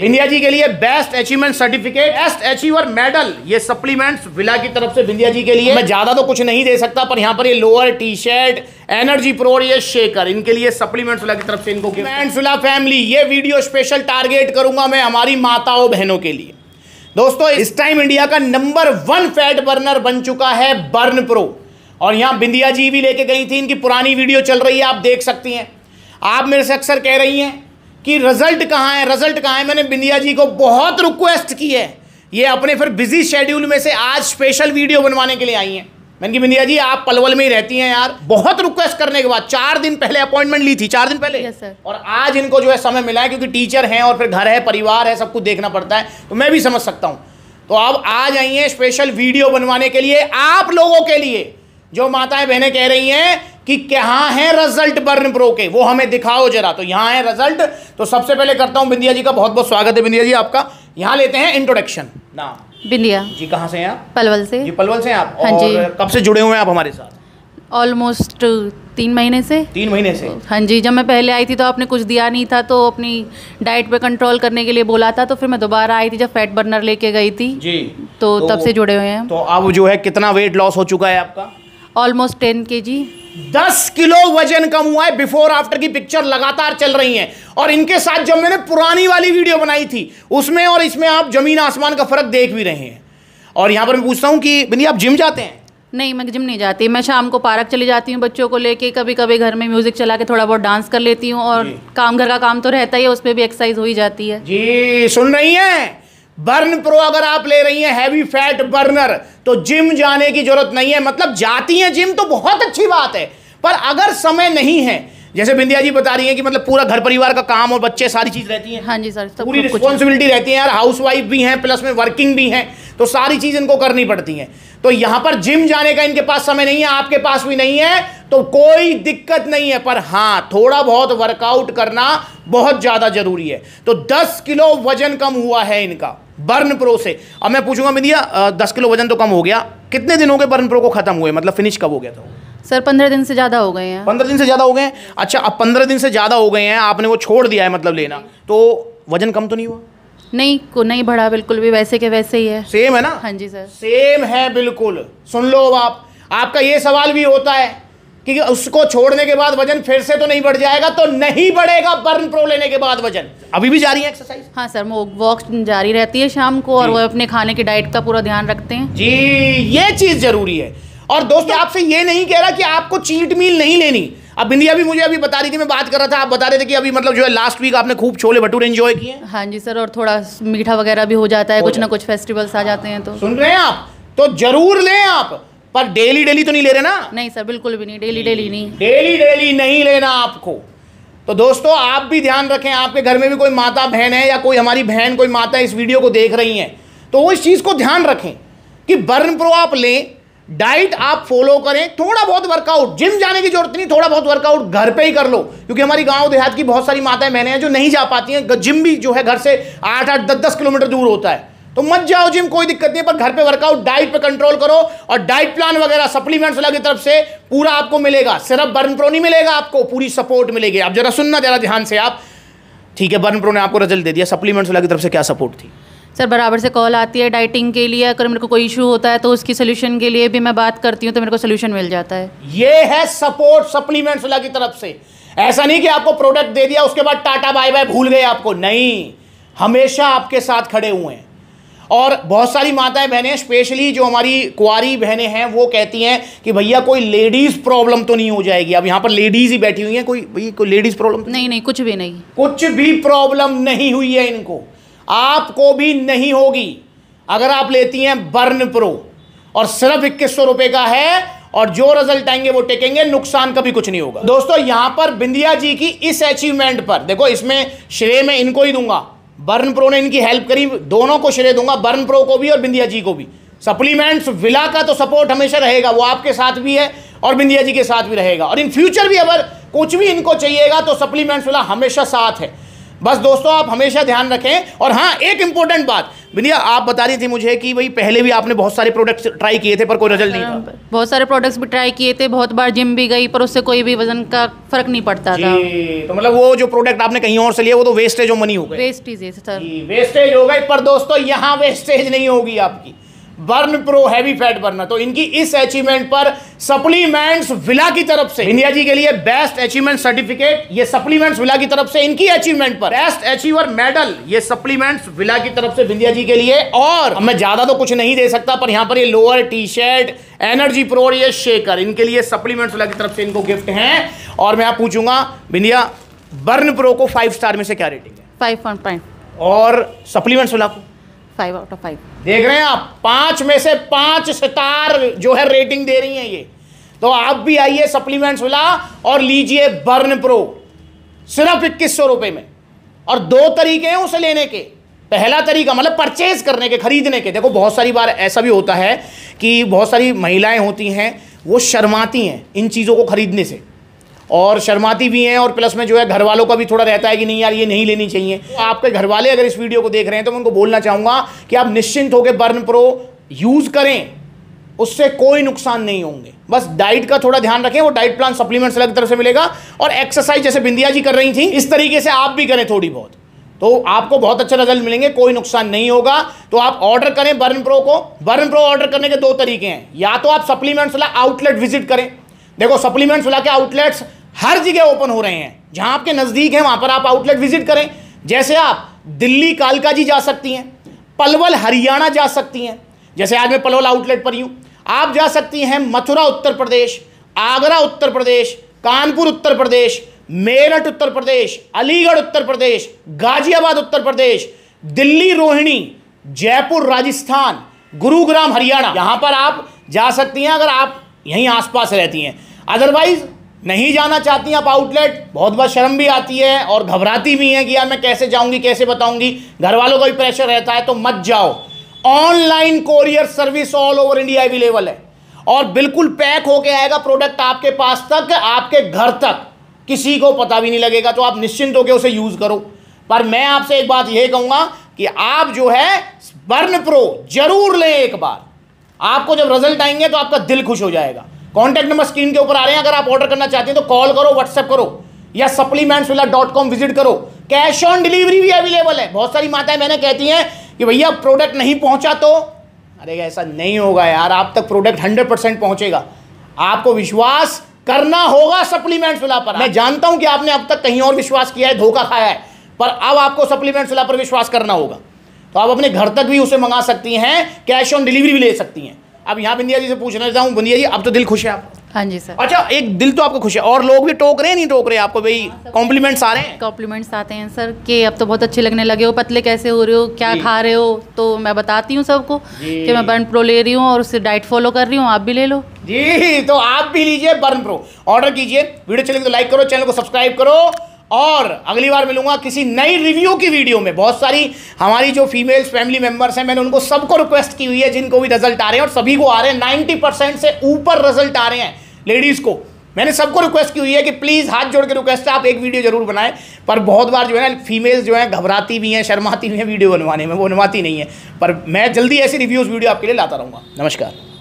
विंध्या जी के लिए best achievement certificate best achiever medal ये सप्लीमेंट्स विला की तरफ से विंध्या जी के लिए मैं ज्यादा तो कुछ नहीं दे सकता पर यहाँ पर ये lower T shirt Energy Pro ये शेकर इनके लिए सप्लीमेंट्स विला की तरफ से इनको विला फैमिली ये वीडियो स्पेशल टारगेट करूंगा मैं हमारी माताओं बहनों के लिए दोस्तों इस टाइम इंडिया का नंबर वन फैट बर्नर बन चुका है बर्न प्रो और यहाँ बिंदिया जी भी लेके गई थी इनकी पुरानी वीडियो चल रही है आप देख सकती हैं आप मेरे से अक्सर कह रही हैं कि रिजल्ट कहाँ है रिजल्ट कहाँ है मैंने बिंदिया जी को बहुत रिक्वेस्ट की है ये अपने फिर बिजी शेड्यूल में से आज स्पेशल वीडियो बनवाने के लिए आई हैं मैंने कि बिंदिया जी आप पलवल में ही रहती हैं यार बहुत रिक्वेस्ट करने के बाद चार दिन पहले अपॉइंटमेंट ली थी चार दिन पहले yes, और आज इनको जो है समय मिला है क्योंकि टीचर हैं और फिर घर है परिवार है सब कुछ देखना पड़ता है तो मैं भी समझ सकता हूँ तो आप आज आई हैं स्पेशल वीडियो बनवाने के लिए आप लोगों के लिए जो माताएं बहनें कह रही हैं कि कहाँ है रिजल्ट बर्न प्रो के वो हमें दिखाओ जरा तो यहाँ है रिजल्ट तो सबसे पहले करता हूँ बिंदिया जी का बहुत बहुत स्वागत है बिंदिया जी आपका यहाँ लेते हैं इंट्रोडक्शन नाम बिंदिया जी कहाँ से हैं आप पलवल से जी पलवल से हैं आप हाँ जी कब से जुड़े हुए हैं आप हमारे साथ ऑलमोस्ट तीन महीने से तीन महीने से हाँ जी जब मैं पहले आई थी तो आपने कुछ दिया नहीं था तो अपनी डाइट पे कंट्रोल करने के लिए बोला था तो फिर मैं दोबारा आई थी जब फैट बर्नर लेके गई थी जी तो, तो तब से जुड़े हुए हैं तो अब जो है कितना वेट लॉस हो चुका है आपका ऑलमोस्ट टेन के जी दस किलो वजन कम हुआ है बिफोर आफ्टर की पिक्चर लगातार चल रही है और इनके साथ जब मैंने पुरानी वाली वीडियो बनाई थी उसमें और इसमें आप जमीन आसमान का फर्क देख भी रहे हैं और यहाँ पर मैं पूछता हूँ कि बिनी आप जिम जाते हैं नहीं मैं जिम नहीं जाती मैं शाम को पार्क चली जाती हूँ बच्चों को लेके कभी कभी घर में म्यूजिक चला के थोड़ा बहुत डांस कर लेती हूँ और काम घर का काम तो रहता ही है उसमें भी एक्सरसाइज हो ही जाती है जी सुन रही है बर्न प्रो अगर आप ले रही हैं हैवी फैट बर्नर तो जिम जाने की जरूरत नहीं है मतलब जाती हैं जिम तो बहुत अच्छी बात है पर अगर समय नहीं है जैसे बिंदिया जी बता रही हैं कि मतलब पूरा घर परिवार का काम और बच्चे सारी चीज रहती हैं हाँ जी सर पूरी रिस्पॉन्सिबिलिटी रहती है यार हाउस वाइफ भी हैं प्लस में वर्किंग भी हैं तो सारी चीज इनको करनी पड़ती है तो यहां पर जिम जाने का इनके पास समय नहीं है आपके पास भी नहीं है तो कोई दिक्कत नहीं है पर हाँ थोड़ा बहुत वर्कआउट करना बहुत ज़्यादा जरूरी है तो दस किलो वजन कम हुआ है इनका बर्न प्रो से अब मैं पूछूंगा मिदिया दस किलो वजन तो कम हो गया कितने दिन हो गए बर्न प्रो को खत्म हुए मतलब फिनिश कब हो गया था सर पंद्रह दिन से ज़्यादा हो गए हैं पंद्रह दिन से ज़्यादा हो गए हैं अच्छा अब पंद्रह दिन से ज़्यादा हो गए हैं आपने वो छोड़ दिया है मतलब लेना तो वजन कम तो नहीं हुआ नहीं को नहीं बढ़ा बिल्कुल भी वैसे के वैसे ही है सेम है ना हाँ जी सर सेम है बिल्कुल सुन लो आप आपका ये सवाल भी होता है क्योंकि उसको छोड़ने के बाद वजन फिर से तो नहीं बढ़ जाएगा तो नहीं बढ़ेगा बर्न प्रो लेने के बाद वजन अभी भी जारी है एक्सरसाइज हाँ सर वो वॉक जारी रहती है शाम को और वो अपने खाने की डाइट का पूरा ध्यान रखते हैं जी ये चीज़ ज़रूरी है और दोस्तों तो- आपसे ये नहीं कह रहा कि आपको चीट मील नहीं लेनी अब बिंदिया भी मुझे अभी बता रही थी मैं बात कर रहा था आप बता रहे थे कि अभी मतलब जो है लास्ट वीक आपने खूब छोले भटूरे एंजॉय किए हाँ जी सर और थोड़ा मीठा वगैरह भी हो जाता है कुछ ना कुछ फेस्टिवल्स आ जाते हैं तो सुन रहे हैं आप तो जरूर लें आप पर डेली डेली तो नहीं ले रहे ना नहीं सर बिल्कुल भी नहीं डेली डेली नहीं डेली डेली नहीं लेना आपको तो दोस्तों आप भी ध्यान रखें आपके घर में भी कोई माता बहन है या कोई हमारी बहन कोई माता इस वीडियो को देख रही है तो वो इस चीज़ को ध्यान रखें कि बर्न प्रो आप लें डाइट आप फॉलो करें थोड़ा बहुत वर्कआउट जिम जाने की जरूरत नहीं थोड़ा बहुत वर्कआउट घर पे ही कर लो क्योंकि हमारी गांव देहात की बहुत सारी माताएं बहनें हैं जो नहीं जा पाती हैं जिम भी जो है घर से आठ आठ दस दस किलोमीटर दूर होता है तो मत जाओ जिम कोई दिक्कत नहीं पर घर पे वर्कआउट डाइट पे कंट्रोल करो और डाइट प्लान वगैरह सप्लीमेंट्स वाला की तरफ से पूरा आपको मिलेगा सिर्फ बर्न प्रो नहीं मिलेगा आपको पूरी सपोर्ट मिलेगी आप जरा सुनना जरा ध्यान से आप ठीक है बर्न प्रो ने आपको रिजल्ट दे दिया सप्लीमेंट्स वाला की तरफ से क्या सपोर्ट थी सर बराबर से कॉल आती है डाइटिंग के लिए अगर मेरे को कोई इशू होता है तो उसकी सोल्यूशन के लिए भी मैं बात करती हूँ तो मेरे को सोल्यूशन मिल जाता है ये है सपोर्ट सप्लीमेंट्स वाला की तरफ से ऐसा नहीं कि आपको प्रोडक्ट दे दिया उसके बाद टाटा बाय बाय भूल गए आपको नहीं हमेशा आपके साथ खड़े हुए हैं और बहुत सारी माताएं बहनें स्पेशली जो हमारी कुआरी बहनें हैं वो कहती हैं कि भैया कोई लेडीज़ प्रॉब्लम तो नहीं हो जाएगी अब यहाँ पर लेडीज़ ही बैठी हुई हैं कोई भैया कोई लेडीज़ प्रॉब्लम तो नहीं नहीं कुछ भी नहीं कुछ भी प्रॉब्लम नहीं हुई है इनको आपको भी नहीं होगी अगर आप लेती हैं बर्न प्रो और सिर्फ इक्कीस सौ रुपए का है और जो रिजल्ट आएंगे वो टेकेंगे नुकसान कभी कुछ नहीं होगा दोस्तों यहां पर बिंदिया जी की इस अचीवमेंट पर देखो इसमें श्रेय में इनको ही दूंगा बर्न प्रो ने इनकी हेल्प करी दोनों को श्रेय दूंगा बर्न प्रो को भी और बिंदिया जी को भी सप्लीमेंट्स विला का तो सपोर्ट हमेशा रहेगा वो आपके साथ भी है और बिंदिया जी के साथ भी रहेगा और इन फ्यूचर भी अगर कुछ भी इनको चाहिएगा तो सप्लीमेंट्स विला हमेशा साथ है बस दोस्तों आप हमेशा ध्यान रखें और हाँ एक इंपॉर्टेंट बात बिनिया आप बता रही थी मुझे कि भाई पहले भी आपने बहुत सारे प्रोडक्ट्स ट्राई किए थे पर कोई रिजल्ट नहीं हाँ, था बहुत सारे प्रोडक्ट्स भी ट्राई किए थे बहुत बार जिम भी गई पर उससे कोई भी वजन का फर्क नहीं पड़ता था तो मतलब वो जो प्रोडक्ट आपने कहीं और से लिया वो तो वेस्टेज हो मनी हो गई वेस्टेज वेस्टेज हो गई पर दोस्तों यहाँ वेस्टेज नहीं होगी आपकी Burn Pro heavy fat burner तो इनकी इस अचीवमेंट पर सप्लीमेंट्स विला की तरफ से इंडिया जी के लिए बेस्ट अचीवमेंट सर्टिफिकेट ये सप्लीमेंट्स विला की तरफ से इनकी अचीवमेंट पर बेस्ट अचीवर मेडल ये सप्लीमेंट्स विला की तरफ से विंध्या जी के लिए और मैं ज्यादा तो कुछ नहीं दे सकता पर यहां पर ये lower T shirt Energy Pro और ये शेकर इनके लिए सप्लीमेंट्स विला की तरफ से इनको गिफ्ट है और मैं आप पूछूंगा विंध्या बर्न प्रो को फाइव स्टार में से क्या रेटिंग है फाइव पॉइंट फाइव और सप्लीमेंट्स विला को फाइव आउट ऑफ फाइव देख रहे हैं आप पांच में से पांच सितार जो है रेटिंग दे रही हैं ये तो आप भी आइए सप्लीमेंट्स मिला और लीजिए बर्न प्रो सिर्फ इक्कीस सौ रुपए में और दो तरीके हैं उसे लेने के पहला तरीका मतलब परचेज करने के खरीदने के देखो बहुत सारी बार ऐसा भी होता है कि बहुत सारी महिलाएं होती हैं वो शर्माती हैं इन चीज़ों को खरीदने से और शर्माती भी हैं और प्लस में जो है घर वालों का भी थोड़ा रहता है कि नहीं यार ये नहीं लेनी चाहिए तो आपके घर वाले अगर इस वीडियो को देख रहे हैं तो मैं उनको बोलना चाहूँगा कि आप निश्चिंत होकर बर्न प्रो यूज़ करें उससे कोई नुकसान नहीं होंगे बस डाइट का थोड़ा ध्यान रखें वो डाइट प्लान सप्लीमेंट्स अलग तरह से मिलेगा और एक्सरसाइज जैसे बिंदिया जी कर रही थी इस तरीके से आप भी करें थोड़ी बहुत तो आपको बहुत अच्छा रिजल्ट मिलेंगे कोई नुकसान नहीं होगा तो आप ऑर्डर करें बर्न प्रो को बर्न प्रो ऑर्डर करने के दो तरीके हैं या तो आप सप्लीमेंट्स वाला आउटलेट विजिट करें देखो सप्लीमेंट्स वाला के आउटलेट्स हर जगह ओपन हो रहे हैं जहां आपके नज़दीक है वहां पर आप आउटलेट विजिट करें जैसे आप दिल्ली कालका जी जा सकती हैं पलवल हरियाणा जा सकती हैं जैसे आज मैं पलवल आउटलेट पर हूं आप जा सकती हैं मथुरा उत्तर प्रदेश आगरा उत्तर प्रदेश कानपुर उत्तर प्रदेश मेरठ उत्तर प्रदेश अलीगढ़ उत्तर प्रदेश गाजियाबाद उत्तर प्रदेश दिल्ली रोहिणी जयपुर राजस्थान गुरुग्राम हरियाणा यहां पर आप जा सकती हैं अगर आप यहीं आसपास रहती हैं अदरवाइज नहीं जाना चाहती आप आउटलेट बहुत बहुत शर्म भी आती है और घबराती भी हैं कि यार मैं कैसे जाऊंगी कैसे बताऊंगी घर वालों का भी प्रेशर रहता है तो मत जाओ online courier service all over India available है और बिल्कुल पैक होके आएगा प्रोडक्ट आपके पास तक आपके घर तक किसी को पता भी नहीं लगेगा तो आप निश्चिंत होकर उसे यूज़ करो पर मैं आपसे एक बात यह कहूंगा कि आप जो है बर्न प्रो जरूर लें एक बार आपको जब रिजल्ट आएंगे तो आपका दिल खुश हो जाएगा कॉन्टैक्ट नंबर स्क्रीन के ऊपर आ रहे हैं अगर आप ऑर्डर करना चाहते हैं तो कॉल करो व्हाट्सएप करो या Supplements Villa dot com visit करो कैश ऑन डिलीवरी भी अवेलेबल है बहुत सारी माताएं मैंने कहती हैं कि भैया प्रोडक्ट नहीं पहुंचा तो अरे ऐसा नहीं होगा यार आप तक प्रोडक्ट हंड्रेड परसेंट पहुंचेगा आपको विश्वास करना होगा सप्लीमेंट्स विला पर मैं जानता हूं कि आपने अब तक कहीं और विश्वास किया है धोखा खाया है पर अब आपको सप्लीमेंट्स विला पर विश्वास करना होगा तो आप अपने घर तक भी उसे मंगा सकती हैं कैश ऑन डिलीवरी भी ले सकती हैं अब यहाँ बिंदिया जी से पूछना चाहता हूँ बिंदिया जी अब तो दिल खुश है आप हाँ जी सर अच्छा एक दिल तो आपको खुश है और लोग भी टोक रहे हैं नहीं टोक रहे आपको भाई कॉम्प्लीमेंट्स हाँ, आ रहे हैं कॉम्प्लीमेंट्स आते हैं सर कि अब तो बहुत अच्छे लगने लगे हो पतले कैसे हो रहे हो क्या खा रहे हो तो मैं बताती हूँ सबको कि मैं बर्न प्रो ले रही हूँ और उससे डाइट फॉलो कर रही हूँ आप भी ले लो जी तो आप भी लीजिए बर्न प्रो ऑर्डर कीजिए वीडियो चलेगी तो लाइक करो चैनल को सब्सक्राइब करो और अगली बार मिलूंगा किसी नई रिव्यू की वीडियो में बहुत सारी हमारी जो फीमेल्स फैमिली मेम्बर्स हैं मैंने उनको सबको रिक्वेस्ट की हुई है जिनको भी रिजल्ट आ रहे हैं और सभी को आ रहे हैं नाइन्टी परसेंट से ऊपर रिजल्ट आ रहे हैं लेडीज़ को मैंने सबको रिक्वेस्ट की हुई है कि प्लीज़ हाथ जोड़ के रिक्वेस्ट है आप एक वीडियो जरूर बनाएं पर बहुत बार जो है ना फीमेल्स जो हैं घबराती भी हैं शर्माती भी हैं वीडियो बनवाने में वो बनवाती नहीं है पर मैं जल्दी ऐसी रिव्यूज़ वीडियो आपके लिए लाता रहूँगा नमस्कार